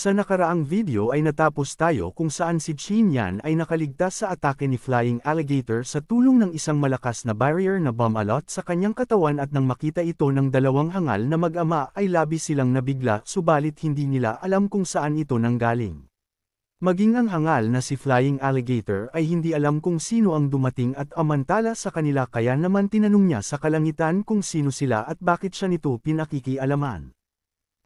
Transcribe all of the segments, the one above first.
Sa nakaraang video ay natapos tayo kung saan si Qin Yan ay nakaligtas sa atake ni Flying Alligator sa tulong ng isang malakas na barrier na bumalot sa kanyang katawan at nang makita ito ng dalawang hangal na mag-ama ay labi silang nabigla subalit hindi nila alam kung saan ito nanggaling. Maging ang hangal na si Flying Alligator ay hindi alam kung sino ang dumating at amantala sa kanila kaya naman tinanong niya sa kalangitan kung sino sila at bakit siya nito pinakikialaman.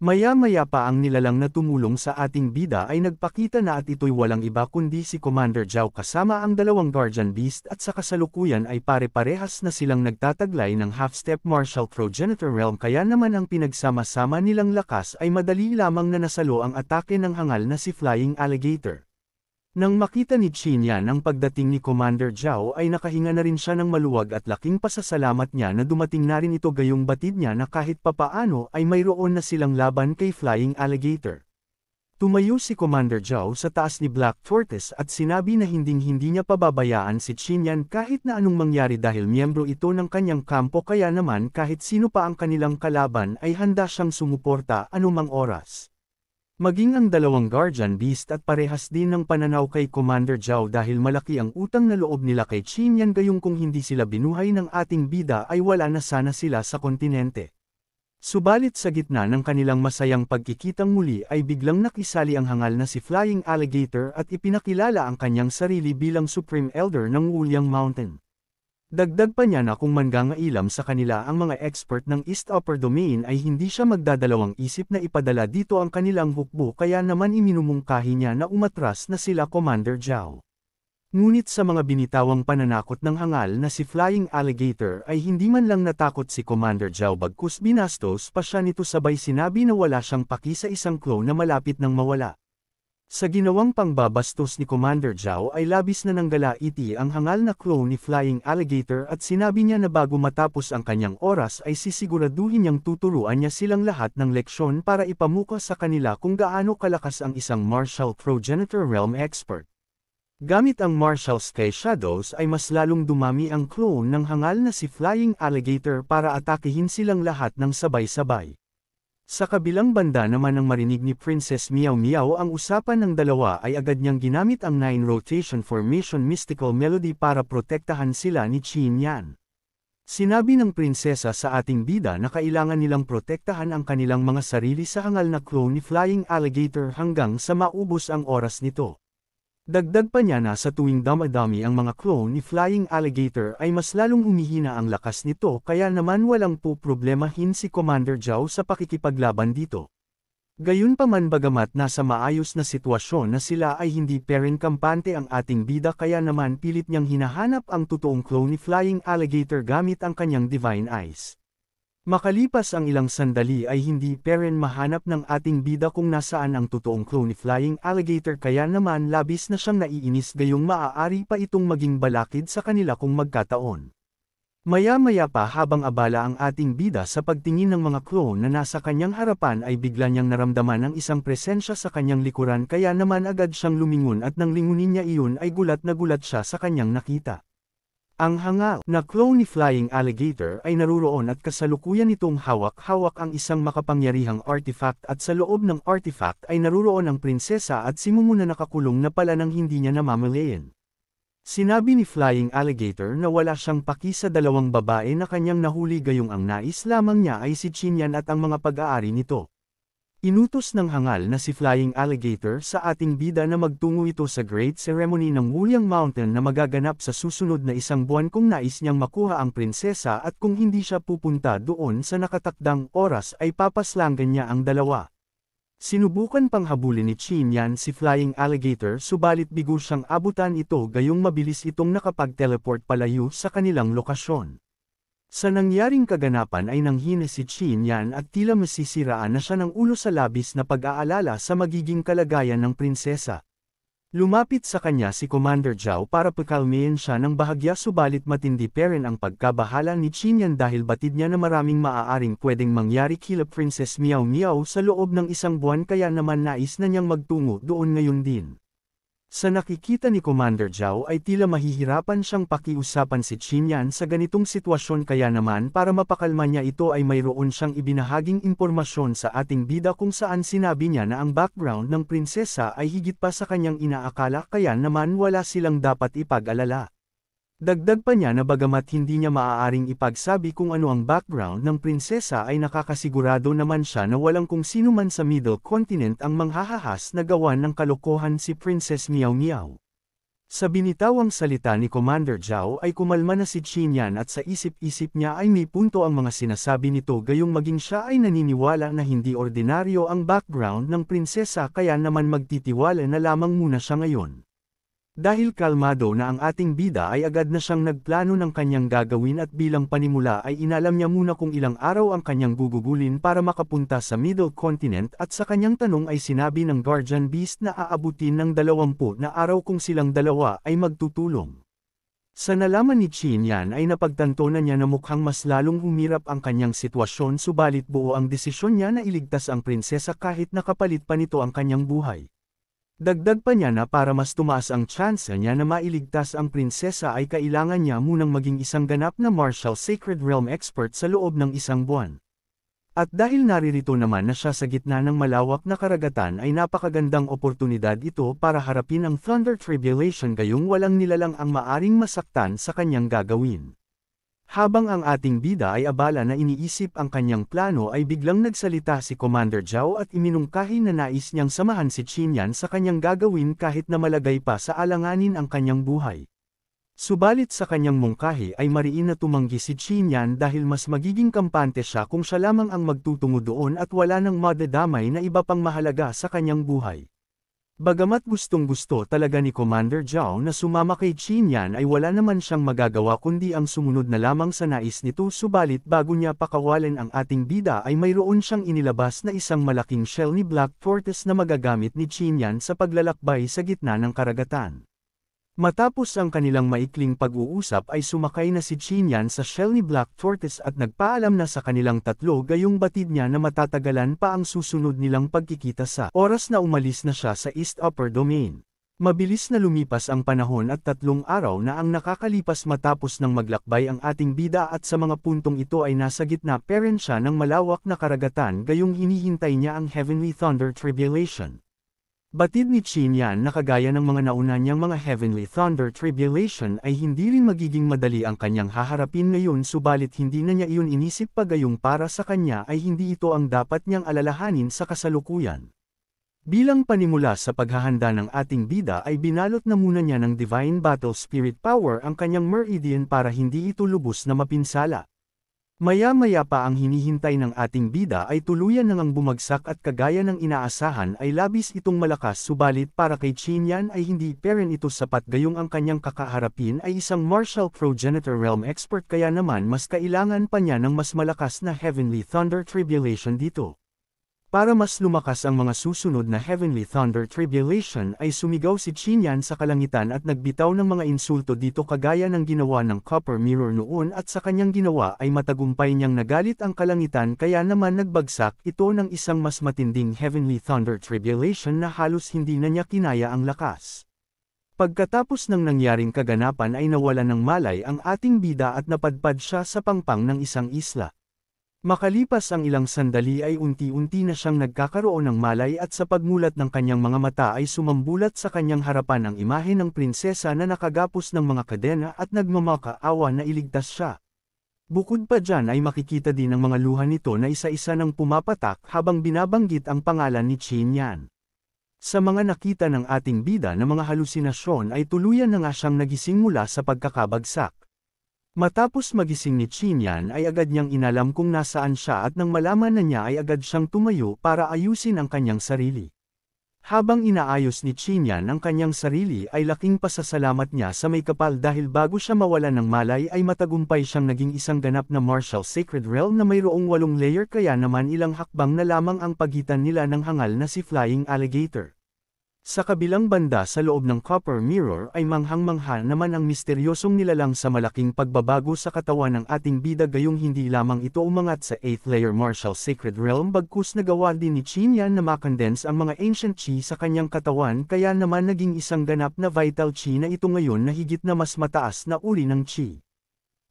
Maya-maya pa ang nilalang na tumulong sa ating bida ay nagpakita na at ito'y walang iba kundi si Commander Zhao kasama ang dalawang Guardian Beast at sa kasalukuyan ay pare-parehas na silang nagtataglay ng half-step martial progenitor realm kaya naman ang pinagsama-sama nilang lakas ay madali lamang na nasalo ang atake ng hangal na si Flying Alligator. Nang makita ni Chinyan ang pagdating ni Commander Zhao ay nakahinga na rin siya ng maluwag at laking pasasalamat niya na dumating na rin ito gayong batid niya na kahit papaano ay mayroon na silang laban kay Flying Alligator. Tumayo si Commander Zhao sa taas ni Black Tortoise at sinabi na hinding-hindi niya pababayaan si Chinyan kahit na anong mangyari dahil miyembro ito ng kanyang kampo kaya naman kahit sino pa ang kanilang kalaban ay handa siyang sumuporta anumang oras. Maging ang dalawang Guardian Beast at parehas din ng pananaw kay Commander Zhao dahil malaki ang utang na loob nila kay Qinyan gayong kung hindi sila binuhay ng ating bida ay wala na sana sila sa kontinente. Subalit sa gitna ng kanilang masayang pagkikitang muli ay biglang nakisali ang hangal na si Flying Alligator at ipinakilala ang kanyang sarili bilang Supreme Elder ng Wuliang Mountain. Dagdag pa niya na kung manggangailam sa kanila ang mga expert ng East Upper Domain ay hindi siya magdadalawang isip na ipadala dito ang kanilang hukbo kaya naman iminumungkahi niya na umatras na sila Commander Zhao. Ngunit sa mga binitawang pananakot ng hangal na si Flying Alligator ay hindi man lang natakot si Commander Zhao bagkus binastos pa siya nito sabay sinabi na wala siyang paki sa isang clone na malapit ng mawala. Sa ginawang pangbabastos ni Commander Zhao ay labis na nanggala iti ang hangal na clone ni Flying Alligator at sinabi niya na bago matapos ang kanyang oras ay sisiguraduhin niyang tuturuan niya silang lahat ng leksyon para ipamuka sa kanila kung gaano kalakas ang isang martial progenitor realm expert. Gamit ang martial stay shadows ay mas lalong dumami ang clone ng hangal na si Flying Alligator para atakihin silang lahat ng sabay-sabay. Sa kabilang banda naman ng marinig ni Princess Miao Miao ang usapan ng dalawa ay agad niyang ginamit ang 9 rotation formation mystical melody para protektahan sila ni Qin Yan. Sinabi ng prinsesa sa ating bida na kailangan nilang protektahan ang kanilang mga sarili sa hangal na clone ni Flying Alligator hanggang sa maubos ang oras nito. Dagdag pa niya na sa tuwing damadami ang mga clone ni Flying Alligator ay mas lalong humihina ang lakas nito kaya naman walang po problemahin si Commander Zhao sa pakikipaglaban dito. Gayunpaman bagamat nasa maayos na sitwasyon na sila ay hindi peren kampante ang ating bida kaya naman pilit niyang hinahanap ang totoong clone ni Flying Alligator gamit ang kanyang Divine Eyes. Makalipas ang ilang sandali ay hindi peren mahanap ng ating bida kung nasaan ang totoong clone flying alligator kaya naman labis na siyang naiinis gayong maaari pa itong maging balakid sa kanila kung magkataon. Maya-maya pa habang abala ang ating bida sa pagtingin ng mga clone na nasa kanyang harapan ay bigla niyang naramdaman ang isang presensya sa kanyang likuran kaya naman agad siyang lumingon at nang lingunin niya iyon ay gulat na gulat siya sa kanyang nakita. Ang hangal na clone ni Flying Alligator ay naruroon at kasalukuyan itong hawak-hawak ang isang makapangyarihang artifact at sa loob ng artifact ay naruroon ang prinsesa at si Mumu na nakakulong na pala nang hindi niya namamalayan. Sinabi ni Flying Alligator na wala siyang paki sa dalawang babae na kanyang nahuli gayong ang nais lamang niya ay si Chinyan at ang mga pag-aari nito. Inutos ng hangal na si Flying Alligator sa ating bida na magtungo ito sa Great Ceremony ng Wuyang Mountain na magaganap sa susunod na isang buwan kung nais niyang makuha ang prinsesa at kung hindi siya pupunta doon sa nakatakdang oras ay papaslangan niya ang dalawa. Sinubukan pang habulin ni Chin Yan si Flying Alligator subalit bigo siyang abutan ito gayong mabilis itong nakapag-teleport palayo sa kanilang lokasyon. Sa nangyaring kaganapan ay nanghina si Chin Yan at tila masisiraan na siya ng ulo sa labis na pag-aalala sa magiging kalagayan ng prinsesa. Lumapit sa kanya si Commander Zhao para pakalmayan siya ng bahagya subalit matindi pa rin ang pagkabahala ni Chin Yan dahil batid niya na maraming maaaring pwedeng mangyari kila Princess Miao Miao sa loob ng isang buwan kaya naman nais na niyang magtungo doon ngayon din. Sa nakikita ni Commander Zhao ay tila mahihirapan siyang pakiusapan si Chinyan sa ganitong sitwasyon kaya naman para mapakalma niya ito ay mayroon siyang ibinahaging impormasyon sa ating bida kung saan sinabi niya na ang background ng prinsesa ay higit pa sa kanyang inaakala kaya naman wala silang dapat ipag-alala. Dagdag pa niya na bagamat hindi niya maaaring ipagsabi kung ano ang background ng prinsesa ay nakakasigurado naman siya na walang kung sino man sa Middle Continent ang manghahahas na gawa ng kalokohan si Princess Miao Miao. Sa binitawang salita ni Commander Zhao ay kumalma na si Qinyan at sa isip-isip niya ay may punto ang mga sinasabi nito gayong maging siya ay naniniwala na hindi ordinaryo ang background ng prinsesa kaya naman magtitiwala na lamang muna siya ngayon. Dahil kalmado na ang ating bida ay agad na siyang nagplano ng kanyang gagawin at bilang panimula ay inalam niya muna kung ilang araw ang kanyang gugugulin para makapunta sa Middle Continent at sa kanyang tanong ay sinabi ng Guardian Beast na aabutin ng dalawampu na araw kung silang dalawa ay magtutulong. Sa nalaman ni Chin yan ay napagtanto na niya na mukhang mas lalong humirap ang kanyang sitwasyon subalit buo ang desisyon niya na iligtas ang prinsesa kahit nakapalit pa nito ang kanyang buhay. Dagdag pa niya na para mas tumaas ang tsansa niya na mailigtas ang prinsesa ay kailangan niya munang maging isang ganap na martial sacred realm expert sa loob ng isang buwan. At dahil naririto naman na siya sa gitna ng malawak na karagatan ay napakagandang oportunidad ito para harapin ang Thunder Tribulation gayong walang nilalang ang maaring masaktan sa kanyang gagawin. Habang ang ating bida ay abala na iniisip ang kanyang plano ay biglang nagsalita si Commander Zhao at iminungkahi na nais niyang samahan si Chinyan sa kanyang gagawin kahit na malagay pa sa alanganin ang kanyang buhay. Subalit sa kanyang mungkahi ay mariin na tumanggi si Chinyan dahil mas magiging kampante siya kung siya lamang ang magtutungo doon at wala nang madadamay na iba pang mahalaga sa kanyang buhay. Bagamat gustong-gusto talaga ni Commander Zhao na sumama kay Qin Yan ay wala naman siyang magagawa kundi ang sumunod na lamang sa nais nito subalit bago niya pakawalan ang ating bida ay mayroon siyang inilabas na isang malaking shell ni Black Fortress na magagamit ni Qin Yan sa paglalakbay sa gitna ng karagatan. Matapos ang kanilang maikling pag-uusap ay sumakay na si Chinyan sa shell ni Black Tortoise at nagpaalam na sa kanilang tatlo gayong batid niya na matatagalan pa ang susunod nilang pagkikita sa oras na umalis na siya sa East Upper Domain. Mabilis na lumipas ang panahon at tatlong araw na ang nakakalipas matapos ng maglakbay ang ating bida at sa mga puntong ito ay nasa gitna peren siya ng malawak na karagatan gayong hinihintay niya ang Heavenly Thunder Tribulation. Batid ni Qin Yan na kagaya ng mga nauna niyang mga Heavenly Thunder Tribulation ay hindi rin magiging madali ang kanyang haharapin ngayon subalit hindi na niya iyon inisip pagayong para sa kanya ay hindi ito ang dapat niyang alalahanin sa kasalukuyan. Bilang panimula sa paghahanda ng ating bida ay binalot na muna niya ng Divine Battle Spirit Power ang kanyang Meridian para hindi ito lubos na mapinsala. Maya-maya pa ang hinihintay ng ating bida ay tuluyan nang bumagsak at kagaya ng inaasahan ay labis itong malakas subalit para kay Chinyan ay hindi pa rin ito sapat gayong ang kanyang kakaharapin ay isang martial progenitor realm expert kaya naman mas kailangan pa niya ng mas malakas na Heavenly Thunder Tribulation dito. Para mas lumakas ang mga susunod na Heavenly Thunder Tribulation ay sumigaw si Chinyan sa kalangitan at nagbitaw ng mga insulto dito kagaya ng ginawa ng Copper Mirror noon at sa kanyang ginawa ay matagumpay niyang nagalit ang kalangitan kaya naman nagbagsak ito ng isang mas matinding Heavenly Thunder Tribulation na halos hindi na niya kinaya ang lakas. Pagkatapos ng nangyaring kaganapan ay nawala ng malay ang ating bida at napadpad siya sa pangpang ng isang isla. Makalipas ang ilang sandali ay unti-unti na siyang nagkakaroon ng malay at sa pagmulat ng kanyang mga mata ay sumambulat sa kanyang harapan ang imahe ng prinsesa na nakagapos ng mga kadena at nagmamakaawa na iligtas siya. Bukod pa dyan ay makikita din ang mga luha nito na isa-isa nang pumapatak habang binabanggit ang pangalan ni Qin Yan. Sa mga nakita ng ating bida na mga halusinasyon ay tuluyan na nga siyang nagising mula sa pagkakabagsak. Matapos magising ni Chinyan ay agad niyang inalam kung nasaan siya at nang malaman na niya ay agad siyang tumayo para ayusin ang kanyang sarili. Habang inaayos ni Chinyan ang kanyang sarili ay laking pasasalamat niya sa may kapal dahil bago siya mawala ng malay ay matagumpay siyang naging isang ganap na martial sacred realm na mayroong walong layer kaya naman ilang hakbang na lamang ang pagitan nila ng hangal na si Flying Alligator. Sa kabilang banda sa loob ng copper mirror ay manghang-mangha naman ang misteryosong nilalang sa malaking pagbabago sa katawan ng ating bida gayong hindi lamang ito umangat sa 8th layer martial sacred realm bagkus nagawa din ni Qin Yan na makondense ang mga ancient chi sa kanyang katawan kaya naman naging isang ganap na vital chi na ito ngayon na higit na mas mataas na uri ng chi.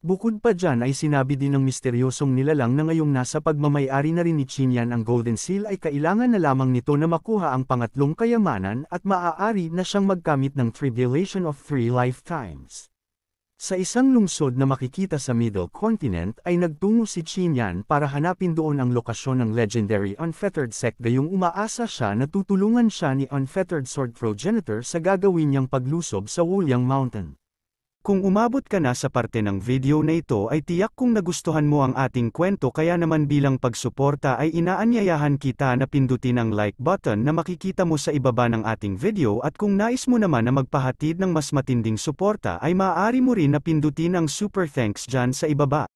Bukod pa dyan ay sinabi din ng misteryosong nilalang na ngayong nasa pagmamayari na rin ni Chinyan ang Golden Seal ay kailangan na lamang nito na makuha ang pangatlong kayamanan at maaari na siyang magkamit ng tribulation of three lifetimes. Sa isang lungsod na makikita sa Middle Continent ay nagtungo si Chinyan para hanapin doon ang lokasyon ng legendary Unfettered Sect gayong umaasa siya na tutulungan siya ni Unfettered Sword Progenitor sa gagawin niyang paglusob sa Wuliang Mountain. Kung umabot ka na sa parte ng video na ito ay tiyak kong nagustuhan mo ang ating kwento kaya naman bilang pagsuporta ay inaanyayahan kita na pindutin ang like button na makikita mo sa ibaba ng ating video at kung nais mo naman na magpahatid ng mas matinding suporta ay maaari mo rin na pindutin ang super thanks dyan sa ibaba.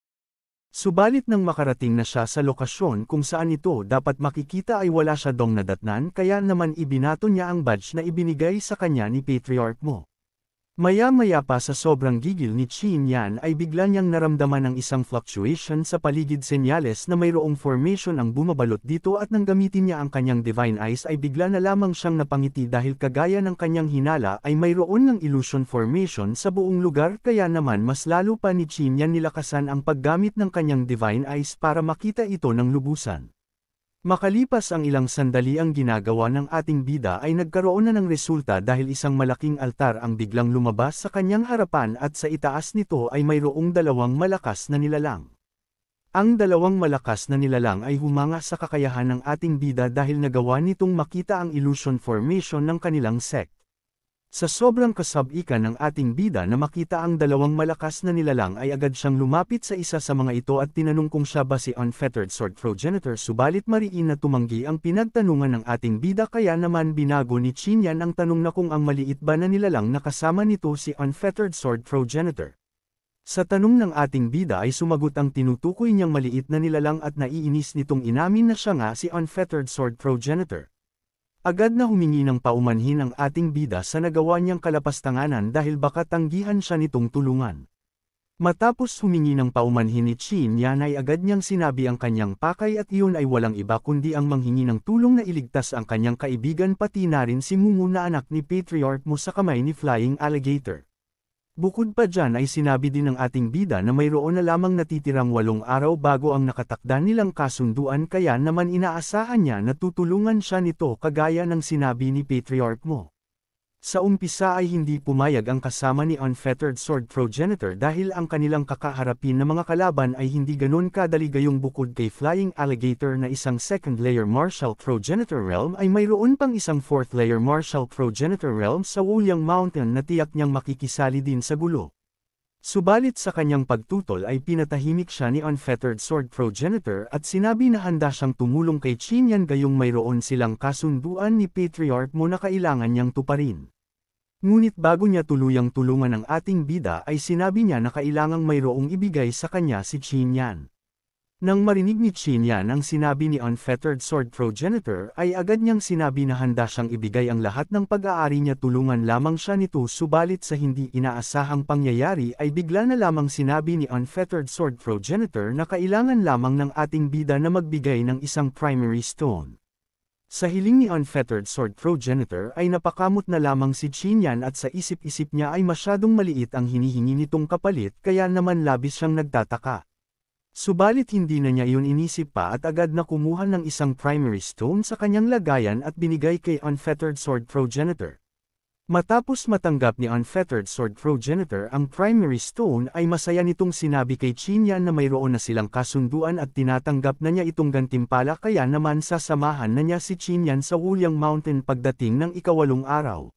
Subalit nang makarating na siya sa lokasyon kung saan ito dapat makikita ay wala siya dong nadatnan kaya naman ibinato niya ang badge na ibinigay sa kanya ni Patriarch mo. Maya-maya pa sa sobrang gigil ni Qin Yan ay bigla niyang naramdaman ang isang fluctuation sa paligid senyales na mayroong formation ang bumabalot dito at nang gamitin niya ang kanyang divine eyes ay bigla na lamang siyang napangiti dahil kagaya ng kanyang hinala ay mayroon ng illusion formation sa buong lugar kaya naman mas lalo pa ni Qin Yan nilakasan ang paggamit ng kanyang divine eyes para makita ito ng lubusan. Makalipas ang ilang sandali ang ginagawa ng ating bida ay nagkaroon na ng resulta dahil isang malaking altar ang biglang lumabas sa kanyang harapan at sa itaas nito ay mayroong dalawang malakas na nilalang. Ang dalawang malakas na nilalang ay humanga sa kakayahan ng ating bida dahil nagawa nitong makita ang illusion formation ng kanilang sect. Sa sobrang kasabikan ng ating bida na makita ang dalawang malakas na nilalang ay agad siyang lumapit sa isa sa mga ito at tinanong kung siya ba si unfettered sword progenitor subalit mariin na tumanggi ang pinagtanungan ng ating bida kaya naman binago ni Chinyan ang tanong na kung ang maliit ba na nilalang nakasama nito si unfettered sword progenitor. Sa tanong ng ating bida ay sumagot ang tinutukoy niyang maliit na nilalang at naiinis nitong inamin na siya nga si Unfettered Sword Progenitor. Agad na humingi ng paumanhin ang ating bida sa nagawa niyang kalapastanganan dahil baka tanggihan siya nitong tulungan. Matapos humingi ng paumanhin ni Chin Yan ay agad niyang sinabi ang kanyang pakay at iyon ay walang iba kundi ang manghingi ng tulong na iligtas ang kanyang kaibigan pati na rin si Mungu na anak ni Patriarch mo sa kamay ni Flying Alligator. Bukod pa dyan ay sinabi din ng ating bida na mayroon na lamang natitirang walong araw bago ang nakatakda nilang kasunduan kaya naman inaasahan niya na tutulungan siya nito kagaya ng sinabi ni Patriarch mo. Sa umpisa ay hindi pumayag ang kasama ni Unfettered Sword Progenitor dahil ang kanilang kakaharapin na mga kalaban ay hindi ganun kadali gayong bukod kay Flying Alligator na isang second layer martial progenitor realm ay mayroon pang isang fourth layer martial progenitor realm sa Wuliang Mountain na tiyak niyang makikisali din sa gulo. Subalit sa kanyang pagtutol ay pinatahimik siya ni Unfettered Sword Progenitor at sinabi na handa siyang tumulong kay Chinyan gayong mayroon silang kasunduan ni Patriarch mo na kailangan niyang tuparin. Ngunit bago niya tuluyang tulungan ang ating bida ay sinabi niya na kailangang mayroong ibigay sa kanya si Qin Yan. Nang marinig ni Qin Yan ang sinabi ni Unfettered Sword Progenitor ay agad niyang sinabi na handa siyang ibigay ang lahat ng pag-aari niya tulungan lamang siya nito subalit sa hindi inaasahang pangyayari ay bigla na lamang sinabi ni Unfettered Sword Progenitor na kailangan lamang ng ating bida na magbigay ng isang primary stone. Sa hiling ni Unfettered Sword Progenitor ay napakamot na lamang si Chinyan at sa isip-isip niya ay masyadong maliit ang hinihingi nitong kapalit kaya naman labis siyang nagtataka. Subalit hindi na niya iyon inisip pa at agad na kumuha ng isang primary stone sa kanyang lagayan at binigay kay Unfettered Sword Progenitor. Matapos matanggap ni Unfettered Sword Progenitor ang Primary Stone ay masaya nitong sinabi kay Chinyan na mayroon na silang kasunduan at tinatanggap na niya itong gantimpala kaya naman sasamahan na niya si Chinyan sa Wuliang Mountain pagdating ng ikawalong araw.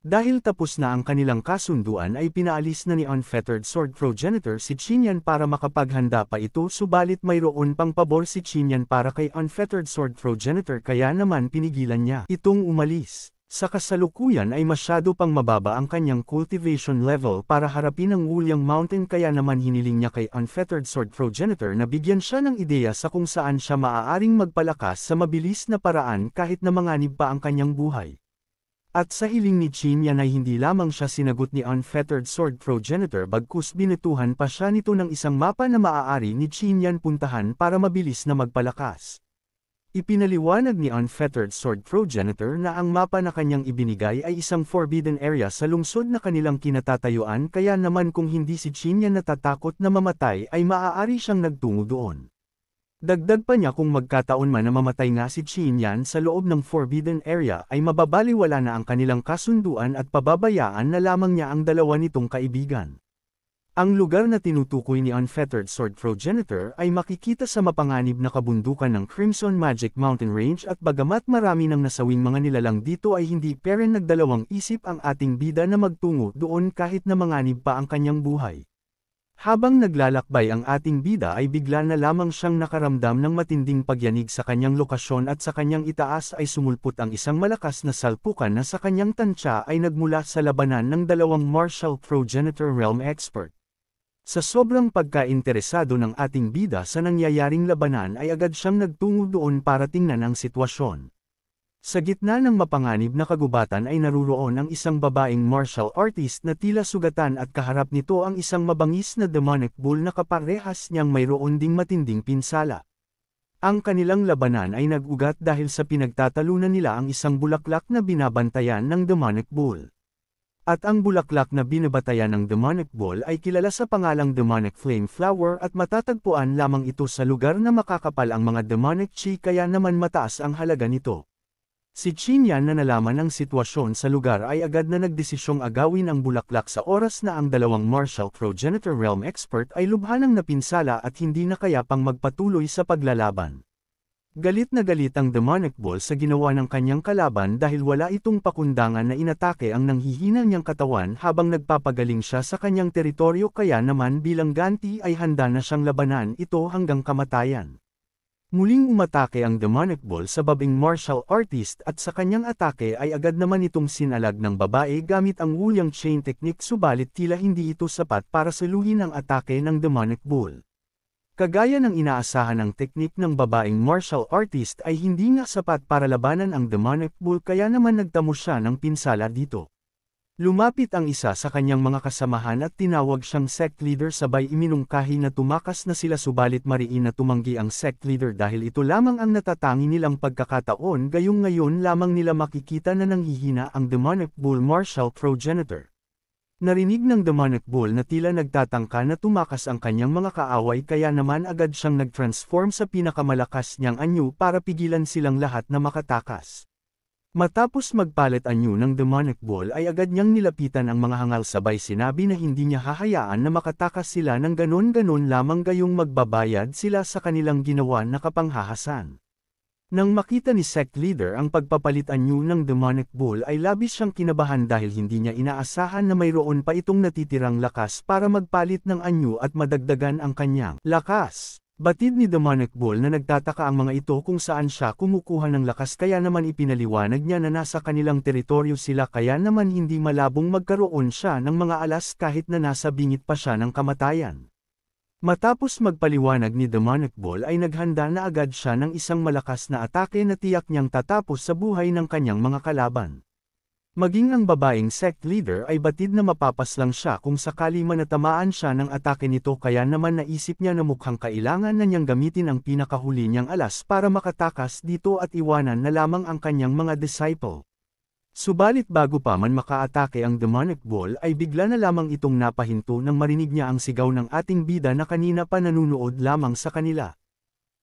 Dahil tapos na ang kanilang kasunduan ay pinaalis na ni Unfettered Sword Progenitor si Chinyan para makapaghanda pa ito subalit mayroon pang pabor si Chinyan para kay Unfettered Sword Progenitor kaya naman pinigilan niya itong umalis. Sa kasalukuyan ay masyado pang mababa ang kanyang cultivation level para harapin ang Wuliang Mountain kaya naman hiniling niya kay Unfettered Sword Progenitor na bigyan siya ng ideya sa kung saan siya maaaring magpalakas sa mabilis na paraan kahit na manganib pa ang kanyang buhay. At sa hiling ni Chin yan ay hindi lamang siya sinagot ni Unfettered Sword Progenitor bagkus binetuhan pa siya nito ng isang mapa na maaari ni Chin yan puntahan para mabilis na magpalakas. Ipinaliwanag ni Unfettered Sword Progenitor na ang mapa na kanyang ibinigay ay isang forbidden area sa lungsod na kanilang kinatatayuan kaya naman kung hindi si Chinya natatakot na mamatay ay maaari siyang nagtungo doon. Dagdag pa niya kung magkataon man na mamatay nga si Chinyan sa loob ng forbidden area ay mababaliwala na ang kanilang kasunduan at pababayaan na lamang niya ang dalawa nitong kaibigan. Ang lugar na tinutukoy ni Unfettered Sword Progenitor ay makikita sa mapanganib na kabundukan ng Crimson Magic Mountain Range at bagamat marami ng nasawing mga nilalang dito ay hindi peren nagdalawang isip ang ating bida na magtungo doon kahit na manganib pa ang kanyang buhay. Habang naglalakbay ang ating bida ay bigla na lamang siyang nakaramdam ng matinding pagyanig sa kanyang lokasyon at sa kanyang itaas ay sumulpot ang isang malakas na salpukan na sa kanyang tansya ay nagmula sa labanan ng dalawang martial progenitor realm expert. Sa sobrang pagkainteresado ng ating bida sa nangyayaring labanan ay agad siyang nagtungo doon para tingnan ang sitwasyon. Sa gitna ng mapanganib na kagubatan ay naruroon ang isang babaeng martial artist na tila sugatan at kaharap nito ang isang mabangis na demonic bull na kaparehas niyang mayroon ding matinding pinsala. Ang kanilang labanan ay nagugat dahil sa pinagtatalunan nila ang isang bulaklak na binabantayan ng demonic bull. At ang bulaklak na binabatayan ng demonic ball ay kilala sa pangalang demonic flame flower at matatagpuan lamang ito sa lugar na makakapal ang mga demonic chi kaya naman mataas ang halaga nito. Si Chinyan na nalaman ang sitwasyon sa lugar ay agad na nagdesisyong agawin ang bulaklak sa oras na ang dalawang martial progenitor realm expert ay lubhanang napinsala at hindi na kaya pang magpatuloy sa paglalaban. Galit na galit ang Demonic Ball sa ginawa ng kanyang kalaban dahil wala itong pakundangan na inatake ang nanghihinal niyang katawan habang nagpapagaling siya sa kanyang teritoryo kaya naman bilang ganti ay handa na siyang labanan ito hanggang kamatayan. Muling umatake ang Demonic Ball sa babing martial artist at sa kanyang atake ay agad naman itong sinalag ng babae gamit ang Wuyang Chain Technique subalit tila hindi ito sapat para saluhin ang atake ng Demonic Ball. Kagaya ng inaasahan ng teknik ng babaeng martial artist ay hindi nga sapat para labanan ang demonic bull kaya naman nagtamo siya ng pinsala dito. Lumapit ang isa sa kanyang mga kasamahan at tinawag siyang sect leader sabay iminungkahi na tumakas na sila subalit mariin na tumanggi ang sect leader dahil ito lamang ang natatangi nilang pagkakataon gayong ngayon lamang nila makikita na nanghihina ang demonic bull martial progenitor. Narinig ng Damanakbol na tila nagtatangka na tumakas ang kanyang mga kaaway kaya naman agad siyang nagtransform sa pinakamalakas niyang anyo para pigilan silang lahat na makatakas. Matapos magpalit anyo ng demonic ball ay agad niyang nilapitan ang mga hangal sabay sinabi na hindi niya hahayaan na makatakas sila ng ganon-ganon lamang gayong magbabayad sila sa kanilang ginawa na kapanghahasan. Nang makita ni sect leader ang pagpapalit anyo ng demonic bull ay labis siyang kinabahan dahil hindi niya inaasahan na mayroon pa itong natitirang lakas para magpalit ng anyo at madagdagan ang kanyang lakas. Batid ni demonic bull na nagtataka ang mga ito kung saan siya kumukuha ng lakas kaya naman ipinaliwanag niya na nasa kanilang teritoryo sila kaya naman hindi malabong magkaroon siya ng mga alas kahit na nasa bingit pa siya ng kamatayan. Matapos magpaliwanag ni Ball ay naghanda na agad siya ng isang malakas na atake na tiyak niyang tatapos sa buhay ng kanyang mga kalaban. Maging ang babaeng sect leader ay batid na mapapaslang siya kung sakali man natamaan siya ng atake nito kaya naman naisip niya na mukhang kailangan na niyang gamitin ang pinakahuli niyang alas para makatakas dito at iwanan na lamang ang kanyang mga disciple. Subalit bago pa man makaatake ang demonic ball ay bigla na lamang itong napahinto nang marinig niya ang sigaw ng ating bida na kanina pa nanunood lamang sa kanila.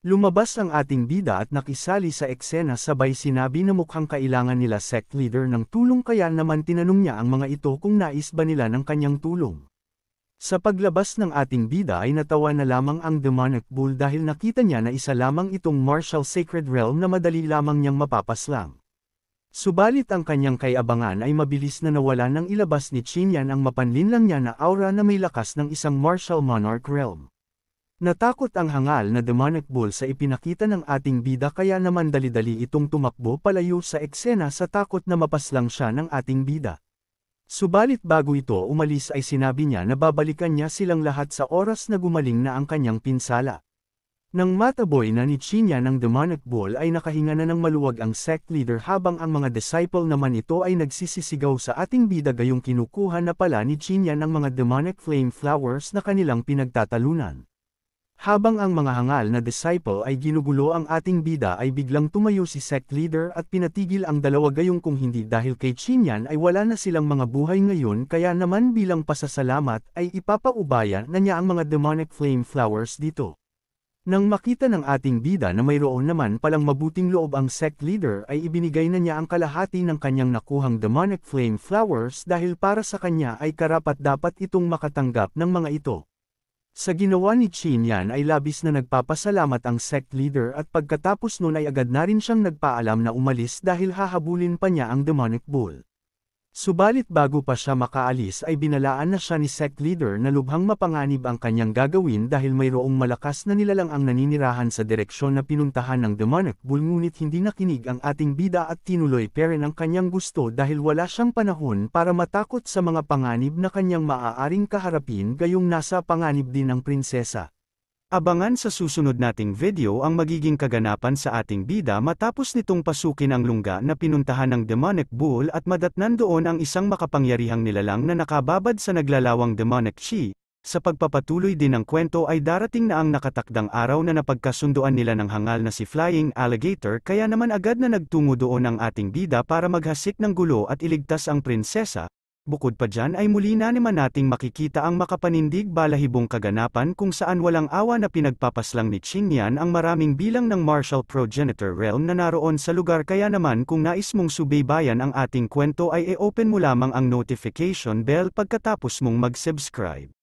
Lumabas ang ating bida at nakisali sa eksena sabay sinabi na mukhang kailangan nila sect leader ng tulong kaya naman tinanong niya ang mga ito kung nais ba nila ng kanyang tulong. Sa paglabas ng ating bida ay natawa na lamang ang demonic bull dahil nakita niya na isa lamang itong martial sacred realm na madali lamang niyang mapapaslang. Subalit ang kanyang kayabangan ay mabilis na nawala nang ilabas ni Qinyan ang mapanlinlang niya na aura na may lakas ng isang martial monarch realm. Natakot ang hangal na demonic bull sa ipinakita ng ating bida kaya naman dali-dali itong tumakbo palayo sa eksena sa takot na mapaslang siya ng ating bida. Subalit bago ito umalis ay sinabi niya na babalikan niya silang lahat sa oras na gumaling na ang kanyang pinsala. Nang mataboy na ni Chinya ng demonic ball ay nakahinga na ng maluwag ang sect leader habang ang mga disciple naman ito ay nagsisisigaw sa ating bida gayong kinukuha na pala ni Chinya ng mga demonic flame flowers na kanilang pinagtatalunan. Habang ang mga hangal na disciple ay ginugulo ang ating bida ay biglang tumayo si sect leader at pinatigil ang dalawa gayong kung hindi dahil kay Chinyan ay wala na silang mga buhay ngayon kaya naman bilang pasasalamat ay ipapaubaya na niya ang mga demonic flame flowers dito. Nang makita ng ating bida na mayroon naman palang mabuting loob ang sect leader ay ibinigay na niya ang kalahati ng kanyang nakuhang demonic flame flowers dahil para sa kanya ay karapat dapat itong makatanggap ng mga ito. Sa ginawa ni Chin yan ay labis na nagpapasalamat ang sect leader at pagkatapos nun ay agad na rin siyang nagpaalam na umalis dahil hahabulin pa niya ang demonic bull. Subalit bago pa siya makaalis ay binalaan na siya ni sect leader na lubhang mapanganib ang kanyang gagawin dahil mayroong malakas na nilalang ang naninirahan sa direksyon na pinuntahan ng demonic bull ngunit hindi nakinig ang ating bida at tinuloy pa rin ang kanyang gusto dahil wala siyang panahon para matakot sa mga panganib na kanyang maaaring kaharapin gayong nasa panganib din ang prinsesa. Abangan sa susunod nating video ang magiging kaganapan sa ating bida matapos nitong pasukin ang lungga na pinuntahan ng demonic bull at madatnan doon ang isang makapangyarihang nilalang na nakababad sa naglalawang demonic chi. Sa pagpapatuloy din ng kwento ay darating na ang nakatakdang araw na napagkasunduan nila ng hangal na si Flying Alligator kaya naman agad na nagtungo doon ang ating bida para maghasik ng gulo at iligtas ang prinsesa, Bukod pa dyan ay muli na naman nating makikita ang makapanindig balahibong kaganapan kung saan walang awa na pinagpapaslang ni Qingyan ang maraming bilang ng martial progenitor realm na naroon sa lugar kaya naman kung nais mong subaybayan ang ating kwento ay e-open mo lamang ang notification bell pagkatapos mong mag-subscribe.